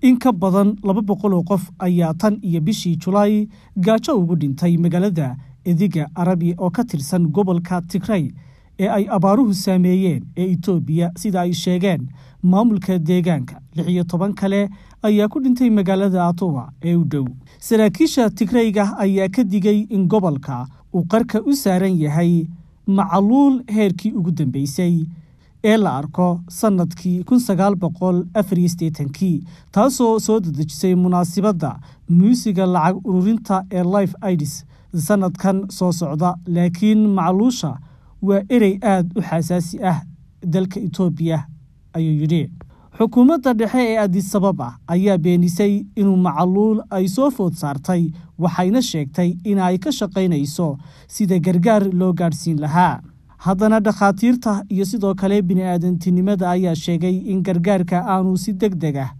in ka badan laba boqol oo qof ayaa tan iyo bishii julaay gaajo ugu dhintay magaalada ediga arabi oo ka tirsan gobolka tigray ee ay abaaruhu saameeyeen ee itoobiya sida ay sheegeen maamulka deegaanka lix iyo toban kale ayaa ku dhintay magaalada atowa ee u dhow saraakiisha tigrayga ayaa ka digay in gobolka uu qarka u saaran yahay macaluul heerkii ugu dambeysay ee la arko sanadkii kii taasoo soo dedejisay munaasibadda muusiga lacag ururinta ee life idis sanadkan soo socda laakiin macluusha waa erey aad u xasaasi ah dalka etoobiya ayuu yidhi xukuumadda dhexe ee adisabab ah ayaa beenisay inuu macaluul ay soo food saartay waxayna sheegtay inay ka shaqaynayso sida gargaar loo gaadhsiin lahaa haddana dhakhaatiirta iyo sidoo kale bini-aadantinimada ayaa sheegay in gargaarka aanu si deg deg ah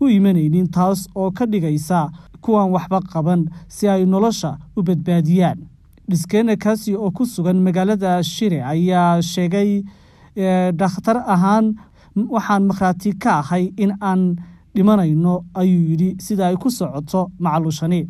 u imanaynin taas oo ka dhigaysa kuwan waxba qaban si ay nolosha u badbaadiyaan dhiskeena kaasi oo ku sugan magaalada shire ayaa sheegay dhakhtar ahaan waxaan makhraati ka ahay in aan dhimanayno ayuu yidhi sida ay ku socoto macalushani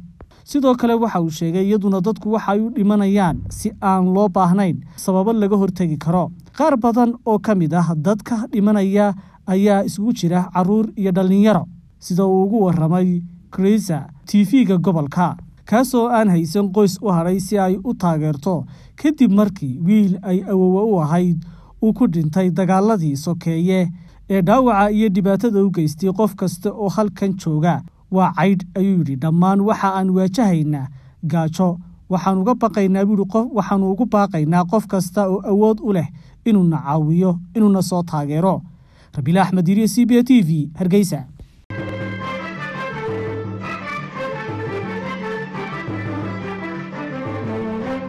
sidoo kale waxa uu sheegay iyaduna dadku waxa ay u dhimanayaan si aan loo baahnayn sababo laga hortegi karo qaar badan oo ka mid ah dadka dhimanaya ayaa isugu jira caruur iyo dhallinyaro sida uu ugu waramay krisa tv-ga gobolka kaasoo aan haysan qoys u hadhay si ay u taageerto kadib markii wiil ay awowe u ahayd uu ku dhintay dagaaladii sokeeye ee dhaawaca iyo dhibaatada u geystay qof kasta oo halkan jooga waa caydh ayuu yidhi dhammaan waxa aan waajahaynaa gaajo waxaan uga baqaynaa buuhi waxaanu ugu baaqaynaa qof kasta oo awood u leh inuuna caawiyo inuuna soo taageero rabiila axmed yiri c b a t v hargeysa